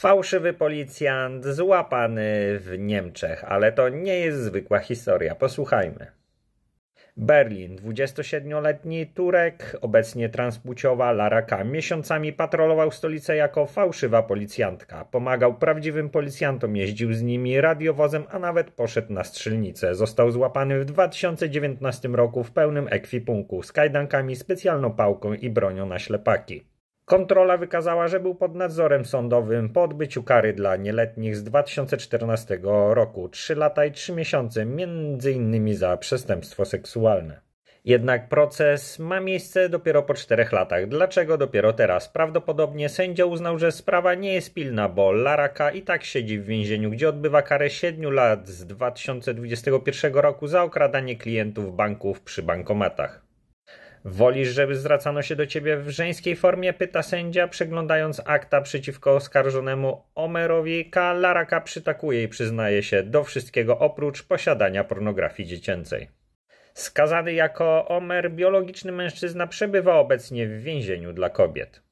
Fałszywy policjant złapany w Niemczech, ale to nie jest zwykła historia. Posłuchajmy. Berlin. 27-letni Turek, obecnie transpłciowa Lara K. Miesiącami patrolował stolicę jako fałszywa policjantka. Pomagał prawdziwym policjantom, jeździł z nimi radiowozem, a nawet poszedł na strzelnicę. Został złapany w 2019 roku w pełnym ekwipunku, z kajdankami, specjalną pałką i bronią na ślepaki. Kontrola wykazała, że był pod nadzorem sądowym po odbyciu kary dla nieletnich z 2014 roku 3 lata i 3 miesiące, m.in. za przestępstwo seksualne. Jednak proces ma miejsce dopiero po czterech latach. Dlaczego dopiero teraz? Prawdopodobnie sędzia uznał, że sprawa nie jest pilna, bo Laraka i tak siedzi w więzieniu, gdzie odbywa karę 7 lat z 2021 roku za okradanie klientów banków przy bankomatach. Wolisz, żeby zwracano się do ciebie w żeńskiej formie? Pyta sędzia, przeglądając akta przeciwko oskarżonemu Omerowi. Kalaraka przytakuje i przyznaje się do wszystkiego oprócz posiadania pornografii dziecięcej. Skazany jako Omer, biologiczny mężczyzna przebywa obecnie w więzieniu dla kobiet.